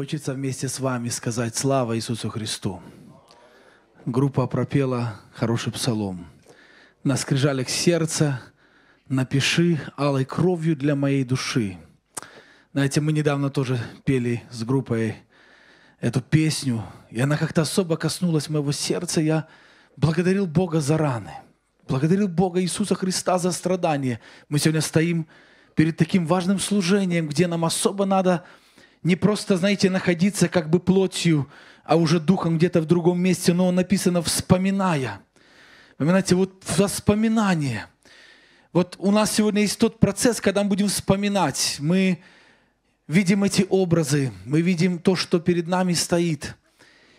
Хочется вместе с вами сказать «Слава Иисусу Христу!» Группа пропела хороший псалом. «На скрижалях сердца напиши алой кровью для моей души». Знаете, мы недавно тоже пели с группой эту песню, и она как-то особо коснулась моего сердца. Я благодарил Бога за раны, благодарил Бога Иисуса Христа за страдания. Мы сегодня стоим перед таким важным служением, где нам особо надо – не просто, знаете, находиться как бы плотью, а уже духом где-то в другом месте, но написано «вспоминая». Вспоминайте вот воспоминание. Вот у нас сегодня есть тот процесс, когда мы будем вспоминать. Мы видим эти образы, мы видим то, что перед нами стоит.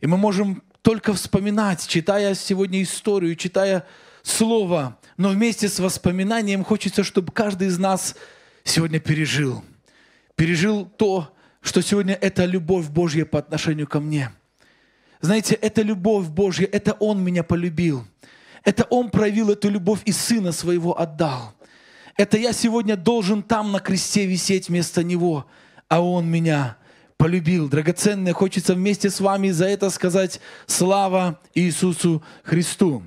И мы можем только вспоминать, читая сегодня историю, читая слово, но вместе с воспоминанием хочется, чтобы каждый из нас сегодня пережил. Пережил то, что сегодня это любовь Божья по отношению ко мне. Знаете, это любовь Божья, это Он меня полюбил. Это Он проявил эту любовь и Сына Своего отдал. Это я сегодня должен там на кресте висеть вместо Него, а Он меня полюбил. Драгоценное, хочется вместе с вами за это сказать слава Иисусу Христу.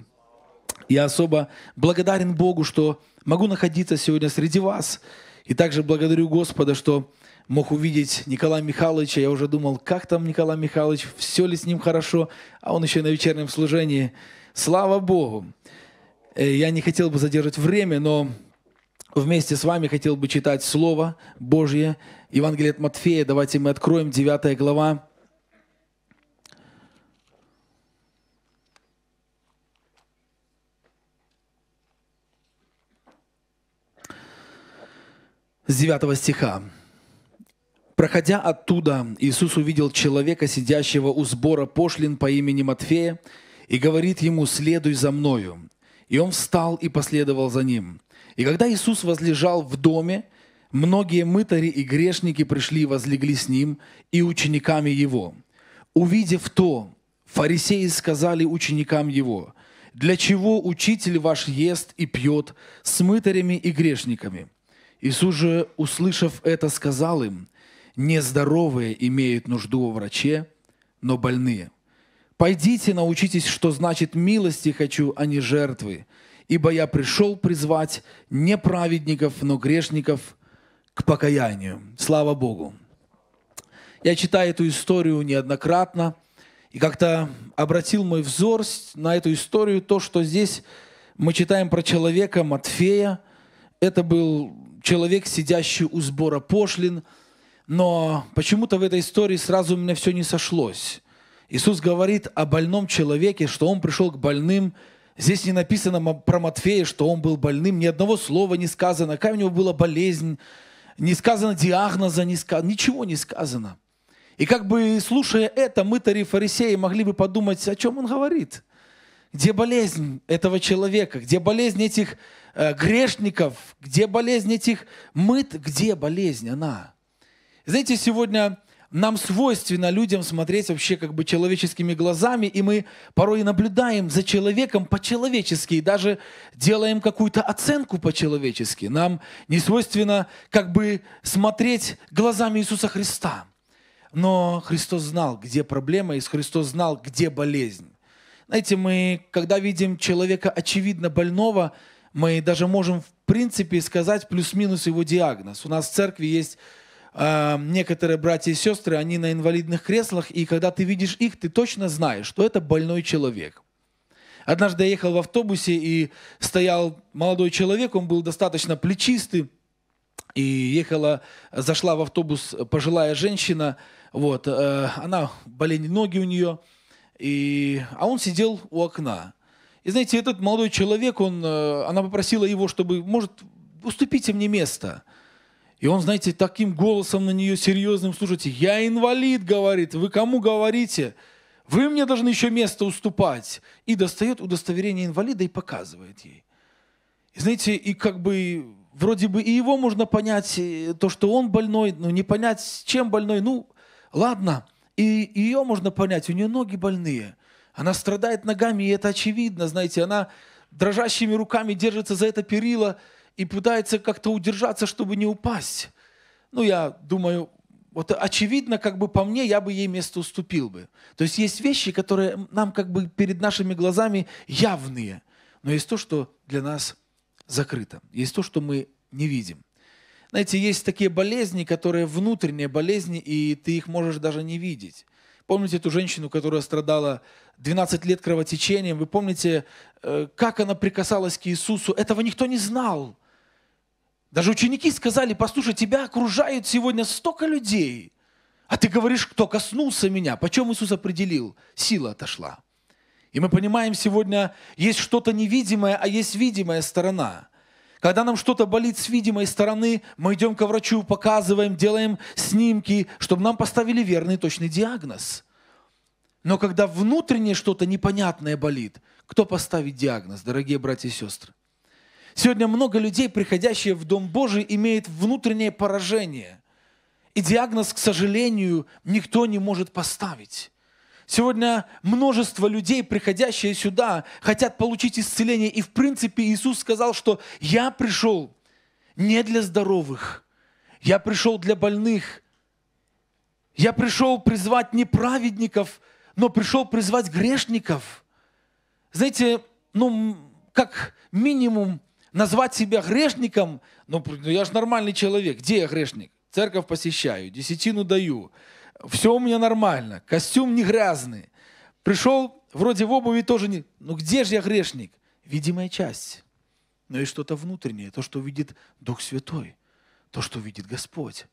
Я особо благодарен Богу, что могу находиться сегодня среди вас. И также благодарю Господа, что мог увидеть Николая Михайловича. Я уже думал, как там Николай Михайлович, все ли с ним хорошо, а он еще и на вечернем служении. Слава Богу! Э, я не хотел бы задерживать время, но вместе с вами хотел бы читать Слово Божье, Евангелие от Матфея. Давайте мы откроем 9 глава. С 9 стиха. Проходя оттуда, Иисус увидел человека, сидящего у сбора пошлин по имени Матфея, и говорит ему «Следуй за мною». И он встал и последовал за ним. И когда Иисус возлежал в доме, многие мытари и грешники пришли и возлегли с ним и учениками его. Увидев то, фарисеи сказали ученикам его, «Для чего учитель ваш ест и пьет с мытарями и грешниками?» Иисус же, услышав это, сказал им, Нездоровые имеют нужду во враче, но больные. Пойдите, научитесь, что значит милости хочу, а не жертвы. Ибо я пришел призвать не праведников, но грешников к покаянию. Слава Богу. Я читаю эту историю неоднократно и как-то обратил мой взор на эту историю то, что здесь мы читаем про человека Матфея. Это был человек, сидящий у сбора пошлин – но почему-то в этой истории сразу у меня все не сошлось. Иисус говорит о больном человеке, что он пришел к больным. Здесь не написано про Матфея, что он был больным. Ни одного слова не сказано. Какая у него была болезнь. Не сказано диагноза, не сказано, ничего не сказано. И как бы слушая это, мы-то фарисеи могли бы подумать, о чем он говорит. Где болезнь этого человека? Где болезнь этих э, грешников? Где болезнь этих мыт? Где болезнь она? Знаете, сегодня нам свойственно людям смотреть вообще как бы человеческими глазами, и мы порой наблюдаем за человеком по-человечески, и даже делаем какую-то оценку по-человечески. Нам не свойственно как бы смотреть глазами Иисуса Христа. Но Христос знал, где проблема, и Христос знал, где болезнь. Знаете, мы, когда видим человека очевидно больного, мы даже можем в принципе сказать плюс-минус его диагноз. У нас в церкви есть а, некоторые братья и сестры, они на инвалидных креслах, и когда ты видишь их, ты точно знаешь, что это больной человек. Однажды я ехал в автобусе, и стоял молодой человек, он был достаточно плечистый, и ехала, зашла в автобус пожилая женщина, вот, э, она, болели ноги у нее, и, а он сидел у окна. И знаете, этот молодой человек, он, э, она попросила его, чтобы, может, уступите мне место – и он, знаете, таким голосом на нее серьезным, слушайте, я инвалид, говорит, вы кому говорите? Вы мне должны еще место уступать. И достает удостоверение инвалида и показывает ей. И знаете, и как бы вроде бы и его можно понять, э, то, что он больной, но не понять, с чем больной, ну ладно. И ее можно понять, у нее ноги больные. Она страдает ногами, и это очевидно, знаете, она дрожащими руками держится за это перила, и пытается как-то удержаться, чтобы не упасть. Ну, я думаю, вот очевидно, как бы по мне, я бы ей место уступил бы. То есть есть вещи, которые нам как бы перед нашими глазами явные, но есть то, что для нас закрыто, есть то, что мы не видим. Знаете, есть такие болезни, которые внутренние болезни, и ты их можешь даже не видеть. Помните эту женщину, которая страдала 12 лет кровотечением? Вы помните, э, как она прикасалась к Иисусу? Этого никто не знал. Даже ученики сказали, послушай, тебя окружают сегодня столько людей, а ты говоришь, кто коснулся меня. Почем Иисус определил? Сила отошла. И мы понимаем, сегодня есть что-то невидимое, а есть видимая сторона. Когда нам что-то болит с видимой стороны, мы идем ко врачу, показываем, делаем снимки, чтобы нам поставили верный точный диагноз. Но когда внутреннее что-то непонятное болит, кто поставит диагноз, дорогие братья и сестры? Сегодня много людей, приходящие в Дом Божий, имеют внутреннее поражение. И диагноз, к сожалению, никто не может поставить. Сегодня множество людей, приходящие сюда, хотят получить исцеление. И в принципе Иисус сказал, что «Я пришел не для здоровых, я пришел для больных, я пришел призвать не праведников, но пришел призвать грешников». Знаете, ну, как минимум, назвать себя грешником, ну, ну я же нормальный человек, где я грешник? Церковь посещаю, десятину даю, все у меня нормально, костюм не грязный. Пришел, вроде в обуви тоже не... Ну где же я грешник? Видимая часть. Но и что-то внутреннее, то, что видит Дух Святой, то, что видит Господь,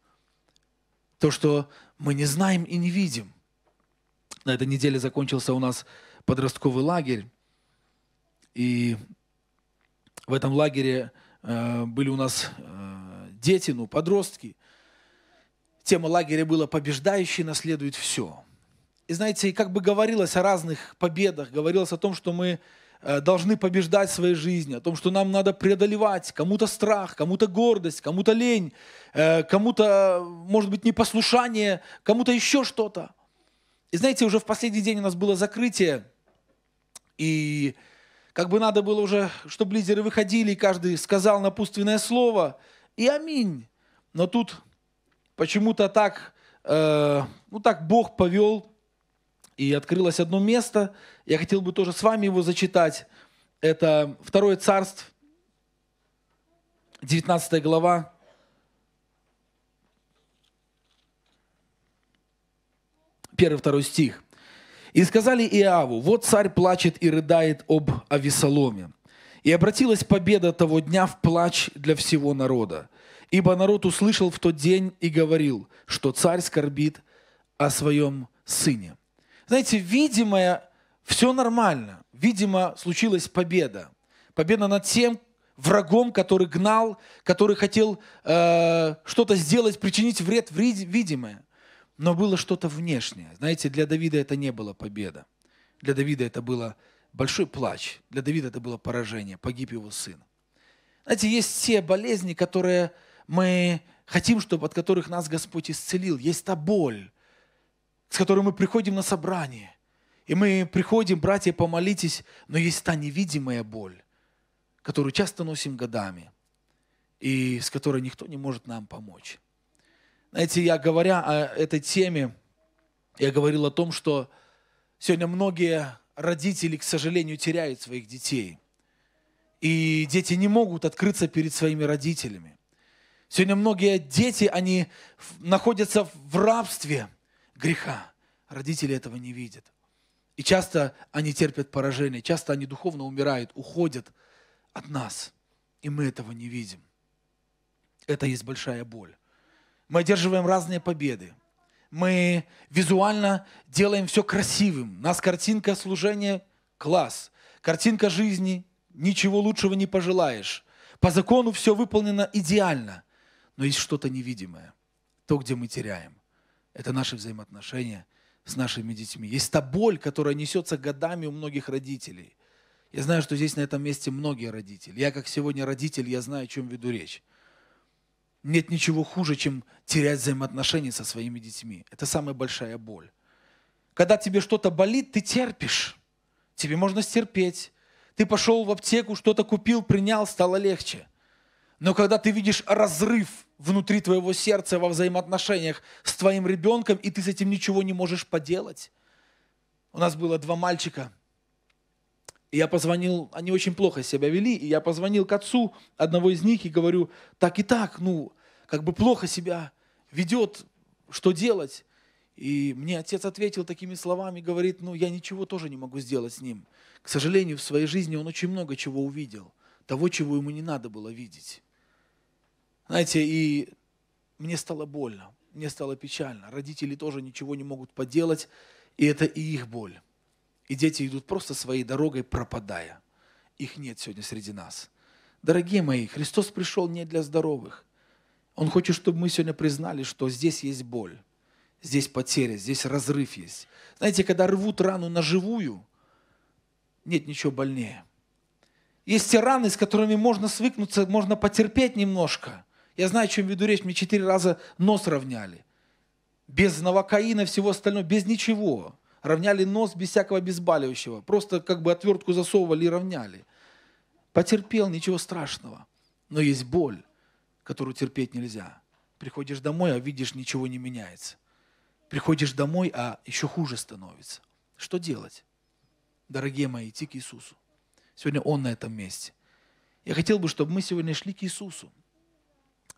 то, что мы не знаем и не видим. На этой неделе закончился у нас подростковый лагерь, и в этом лагере э, были у нас э, дети, ну, подростки. Тема лагеря была «Побеждающий наследует все». И знаете, как бы говорилось о разных победах, говорилось о том, что мы э, должны побеждать в своей жизни, о том, что нам надо преодолевать кому-то страх, кому-то гордость, кому-то лень, кому-то, может быть, непослушание, кому-то еще что-то. И знаете, уже в последний день у нас было закрытие, и как бы надо было уже, чтобы лидеры выходили, и каждый сказал напутственное слово. И аминь. Но тут почему-то так, э, ну так Бог повел, и открылось одно место. Я хотел бы тоже с вами его зачитать. Это Второе Царство, 19 глава, первый-второй стих. И сказали Иаву, вот царь плачет и рыдает об Авесоломе. И обратилась победа того дня в плач для всего народа. Ибо народ услышал в тот день и говорил, что царь скорбит о своем сыне. Знаете, видимо, все нормально. Видимо, случилась победа. Победа над тем врагом, который гнал, который хотел э, что-то сделать, причинить вред, видимое. Но было что-то внешнее. Знаете, для Давида это не была победа. Для Давида это было большой плач. Для Давида это было поражение. Погиб его сын. Знаете, есть те болезни, которые мы хотим, чтобы от которых нас Господь исцелил. Есть та боль, с которой мы приходим на собрание. И мы приходим, братья, помолитесь, но есть та невидимая боль, которую часто носим годами, и с которой никто не может нам помочь. Знаете, я говоря о этой теме, я говорил о том, что сегодня многие родители, к сожалению, теряют своих детей. И дети не могут открыться перед своими родителями. Сегодня многие дети, они находятся в рабстве греха. Родители этого не видят. И часто они терпят поражение, часто они духовно умирают, уходят от нас. И мы этого не видим. Это есть большая боль мы одерживаем разные победы. Мы визуально делаем все красивым. У нас картинка служения – класс. Картинка жизни – ничего лучшего не пожелаешь. По закону все выполнено идеально. Но есть что-то невидимое. То, где мы теряем. Это наши взаимоотношения с нашими детьми. Есть та боль, которая несется годами у многих родителей. Я знаю, что здесь на этом месте многие родители. Я, как сегодня родитель, я знаю, о чем веду речь нет ничего хуже, чем терять взаимоотношения со своими детьми. Это самая большая боль. Когда тебе что-то болит, ты терпишь. Тебе можно стерпеть. Ты пошел в аптеку, что-то купил, принял, стало легче. Но когда ты видишь разрыв внутри твоего сердца во взаимоотношениях с твоим ребенком, и ты с этим ничего не можешь поделать. У нас было два мальчика, и я позвонил, они очень плохо себя вели, и я позвонил к отцу одного из них и говорю, так и так, ну, как бы плохо себя ведет, что делать? И мне отец ответил такими словами, говорит, ну, я ничего тоже не могу сделать с ним. К сожалению, в своей жизни он очень много чего увидел, того, чего ему не надо было видеть. Знаете, и мне стало больно, мне стало печально. Родители тоже ничего не могут поделать, и это и их боль. И дети идут просто своей дорогой, пропадая. Их нет сегодня среди нас. Дорогие мои, Христос пришел не для здоровых. Он хочет, чтобы мы сегодня признали, что здесь есть боль, здесь потеря, здесь разрыв есть. Знаете, когда рвут рану на живую, нет ничего больнее. Есть те раны, с которыми можно свыкнуться, можно потерпеть немножко. Я знаю, о чем веду речь, мне четыре раза нос равняли. Без новокаина, всего остального, без ничего равняли нос без всякого обезболивающего. Просто как бы отвертку засовывали и равняли. Потерпел, ничего страшного. Но есть боль, которую терпеть нельзя. Приходишь домой, а видишь, ничего не меняется. Приходишь домой, а еще хуже становится. Что делать? Дорогие мои, идти к Иисусу. Сегодня Он на этом месте. Я хотел бы, чтобы мы сегодня шли к Иисусу.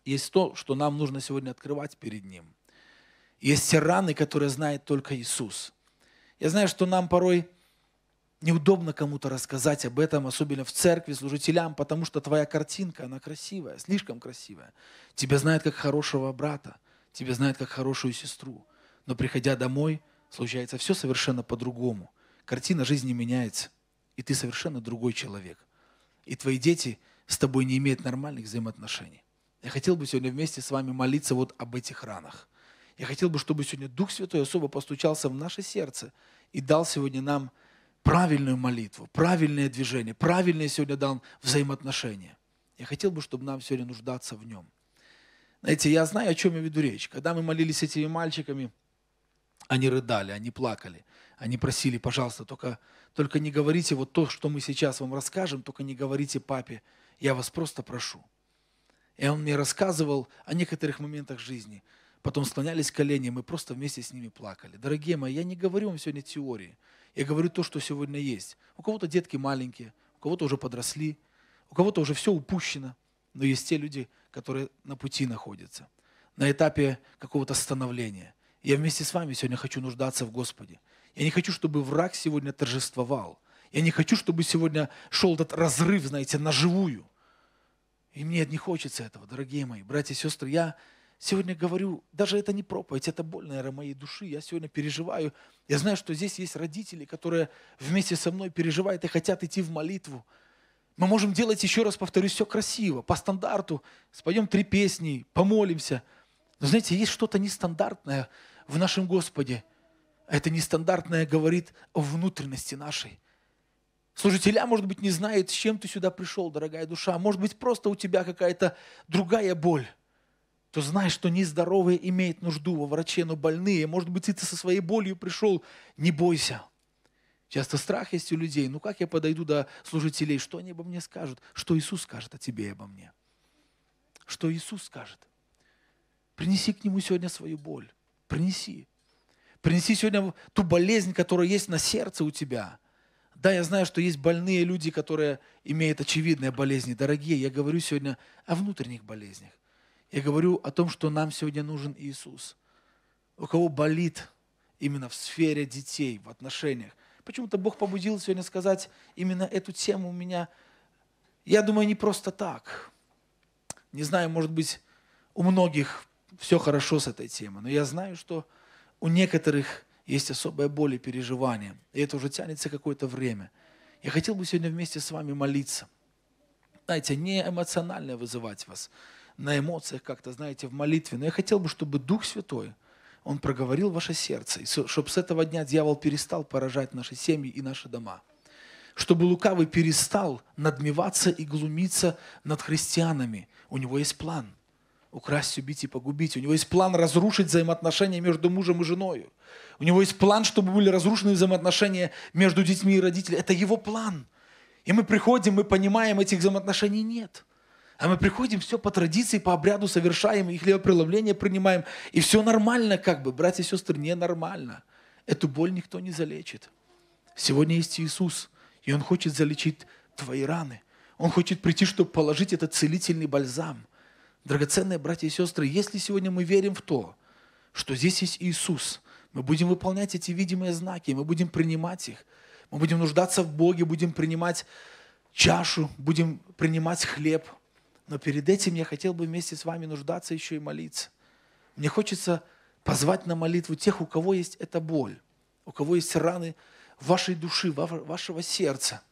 Есть то, что нам нужно сегодня открывать перед Ним. Есть те раны, которые знает только Иисус – я знаю, что нам порой неудобно кому-то рассказать об этом, особенно в церкви, служителям, потому что твоя картинка, она красивая, слишком красивая. Тебя знают как хорошего брата, тебя знают как хорошую сестру. Но приходя домой, случается все совершенно по-другому. Картина жизни меняется, и ты совершенно другой человек. И твои дети с тобой не имеют нормальных взаимоотношений. Я хотел бы сегодня вместе с вами молиться вот об этих ранах – я хотел бы, чтобы сегодня Дух Святой особо постучался в наше сердце и дал сегодня нам правильную молитву, правильное движение, правильное сегодня дал взаимоотношения. Я хотел бы, чтобы нам сегодня нуждаться в нем. Знаете, я знаю, о чем я веду речь. Когда мы молились этими мальчиками, они рыдали, они плакали, они просили, пожалуйста, только, только не говорите вот то, что мы сейчас вам расскажем, только не говорите папе, я вас просто прошу. И он мне рассказывал о некоторых моментах жизни – потом склонялись колени, мы просто вместе с ними плакали. Дорогие мои, я не говорю вам сегодня теории, я говорю то, что сегодня есть. У кого-то детки маленькие, у кого-то уже подросли, у кого-то уже все упущено, но есть те люди, которые на пути находятся, на этапе какого-то становления. Я вместе с вами сегодня хочу нуждаться в Господе. Я не хочу, чтобы враг сегодня торжествовал. Я не хочу, чтобы сегодня шел этот разрыв, знаете, на живую. И мне не хочется этого, дорогие мои, братья и сестры. Я сегодня говорю, даже это не проповедь, это боль, наверное, моей души. Я сегодня переживаю. Я знаю, что здесь есть родители, которые вместе со мной переживают и хотят идти в молитву. Мы можем делать, еще раз повторюсь, все красиво, по стандарту. Споем три песни, помолимся. Но знаете, есть что-то нестандартное в нашем Господе. А это нестандартное говорит о внутренности нашей. Служителя, может быть, не знает, с чем ты сюда пришел, дорогая душа. Может быть, просто у тебя какая-то другая боль то знай, что нездоровые имеют нужду во враче, но больные. Может быть, и ты со своей болью пришел. Не бойся. Часто страх есть у людей. Ну как я подойду до служителей? Что они обо мне скажут? Что Иисус скажет о тебе и обо мне? Что Иисус скажет? Принеси к Нему сегодня свою боль. Принеси. Принеси сегодня ту болезнь, которая есть на сердце у тебя. Да, я знаю, что есть больные люди, которые имеют очевидные болезни. Дорогие, я говорю сегодня о внутренних болезнях. Я говорю о том, что нам сегодня нужен Иисус. У кого болит именно в сфере детей, в отношениях. Почему-то Бог побудил сегодня сказать именно эту тему у меня. Я думаю, не просто так. Не знаю, может быть, у многих все хорошо с этой темой, но я знаю, что у некоторых есть особая боль и переживание, и это уже тянется какое-то время. Я хотел бы сегодня вместе с вами молиться. Знаете, не эмоционально вызывать вас – на эмоциях как-то, знаете, в молитве. Но я хотел бы, чтобы Дух Святой, Он проговорил ваше сердце, чтобы с этого дня дьявол перестал поражать наши семьи и наши дома. Чтобы лукавый перестал надмеваться и глумиться над христианами. У него есть план – украсть, убить и погубить. У него есть план разрушить взаимоотношения между мужем и женой. У него есть план, чтобы были разрушены взаимоотношения между детьми и родителями. Это его план. И мы приходим, мы понимаем, этих взаимоотношений нет. А мы приходим, все по традиции, по обряду совершаем, и хлебопреломление принимаем, и все нормально как бы. Братья и сестры, ненормально. Эту боль никто не залечит. Сегодня есть Иисус, и Он хочет залечить твои раны. Он хочет прийти, чтобы положить этот целительный бальзам. Драгоценные братья и сестры, если сегодня мы верим в то, что здесь есть Иисус, мы будем выполнять эти видимые знаки, мы будем принимать их, мы будем нуждаться в Боге, будем принимать чашу, будем принимать хлеб – но перед этим я хотел бы вместе с вами нуждаться еще и молиться. Мне хочется позвать на молитву тех, у кого есть эта боль, у кого есть раны вашей души, вашего сердца.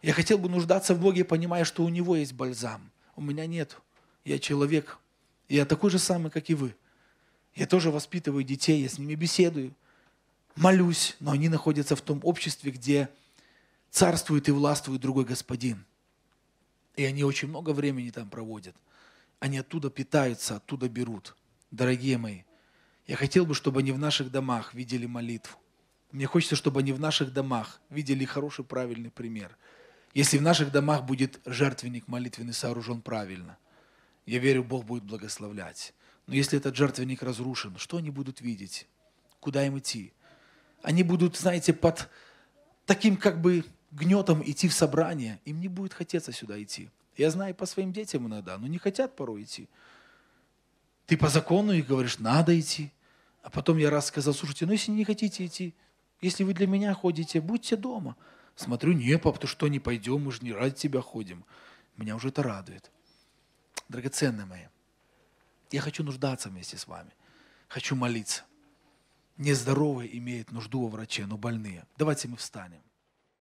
Я хотел бы нуждаться в Боге, понимая, что у Него есть бальзам. У меня нет. Я человек. Я такой же самый, как и вы. Я тоже воспитываю детей, я с ними беседую, молюсь, но они находятся в том обществе, где царствует и властвует другой господин – и они очень много времени там проводят. Они оттуда питаются, оттуда берут. Дорогие мои, я хотел бы, чтобы они в наших домах видели молитву. Мне хочется, чтобы они в наших домах видели хороший, правильный пример. Если в наших домах будет жертвенник молитвенный сооружен правильно, я верю, Бог будет благословлять. Но если этот жертвенник разрушен, что они будут видеть? Куда им идти? Они будут, знаете, под таким как бы гнетом идти в собрание, им не будет хотеться сюда идти. Я знаю по своим детям иногда, но не хотят порой идти. Ты по закону их говоришь, надо идти. А потом я раз сказал, слушайте, ну если не хотите идти, если вы для меня ходите, будьте дома. Смотрю, не, пап, ты что, не пойдем, мы же не ради тебя ходим. Меня уже это радует. Драгоценные мои, я хочу нуждаться вместе с вами. Хочу молиться. Нездоровые имеют нужду во враче, но больные. Давайте мы встанем.